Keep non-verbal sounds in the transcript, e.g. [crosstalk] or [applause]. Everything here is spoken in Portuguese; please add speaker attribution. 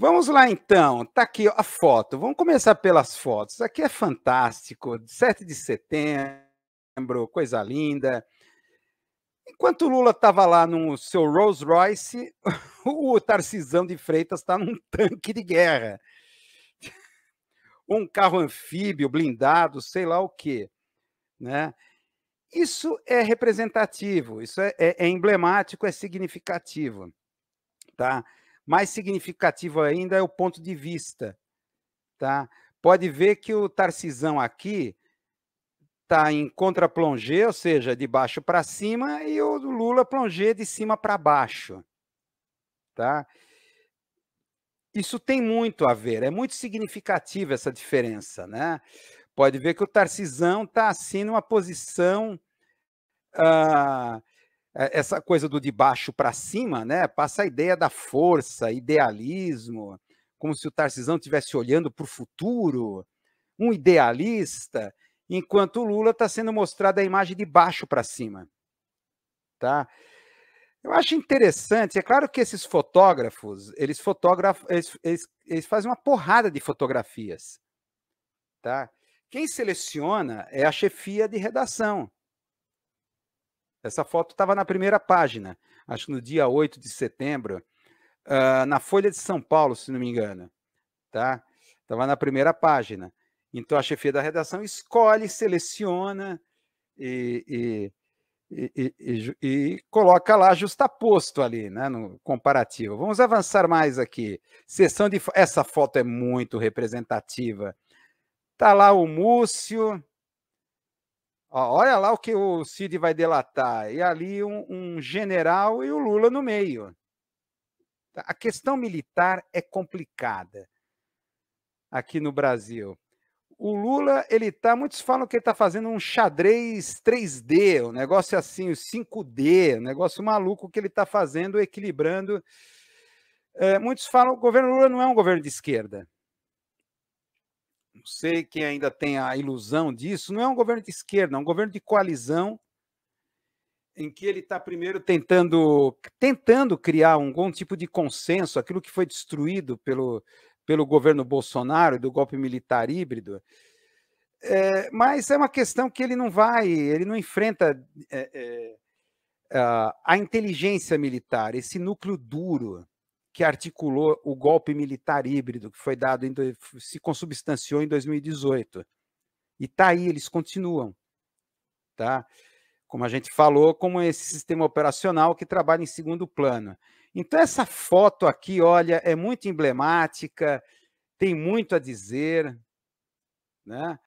Speaker 1: Vamos lá então, tá aqui a foto. Vamos começar pelas fotos. aqui é fantástico, 7 de setembro, coisa linda. Enquanto Lula estava lá no seu Rolls Royce, [laughs] o Tarcisão de Freitas está num [laughs] tanque de guerra. Um carro anfíbio, blindado, sei lá o quê. Né? Isso é representativo, isso é, é, é emblemático, é significativo. Tá? Mais significativo ainda é o ponto de vista. Tá? Pode ver que o Tarcisão aqui está em contra-plongé, ou seja, de baixo para cima, e o Lula plongé de cima para baixo. Tá? Isso tem muito a ver, é muito significativa essa diferença. Né? Pode ver que o Tarcisão está assim numa posição. Uh, é, essa coisa do de baixo para cima, né? Passa a ideia da força, idealismo, como se o Tarcisão estivesse olhando para o futuro, um idealista, enquanto o Lula está sendo mostrado a imagem de baixo para cima, tá? Eu acho interessante. É claro que esses fotógrafos, eles fotografam, eles, eles, eles fazem uma porrada de fotografias, tá? Quem seleciona é a chefia de redação. Essa foto estava na primeira página, acho que no dia 8 de setembro, uh, na Folha de São Paulo, se não me engano. Tá? Estava na primeira página. Então a chefia da redação escolhe, seleciona e, e, e, e coloca lá justaposto ali, né, no comparativo. Vamos avançar mais aqui. Sessão de essa foto é muito representativa. Tá lá o Múcio, Ó, olha lá o que o Cid vai delatar. E ali um, um general e o Lula no meio. Tá, a questão militar é complicada aqui no Brasil. O Lula, ele tá, muitos falam que ele tá fazendo um xadrez 3D, um negócio assim, o um 5D, um negócio maluco que ele tá fazendo, equilibrando. É, muitos falam que o governo Lula não é um governo de esquerda não sei quem ainda tem a ilusão disso, não é um governo de esquerda, é um governo de coalizão em que ele está primeiro tentando tentando criar algum tipo de consenso, aquilo que foi destruído pelo, pelo governo Bolsonaro e do golpe militar híbrido. É, mas é uma questão que ele não vai, ele não enfrenta é, é, a inteligência militar, esse núcleo duro que articulou o golpe militar híbrido que foi dado, em, se consubstanciou em 2018. E tá aí, eles continuam. Tá? Como a gente falou, como esse sistema operacional que trabalha em segundo plano. Então, essa foto aqui, olha, é muito emblemática, tem muito a dizer, né?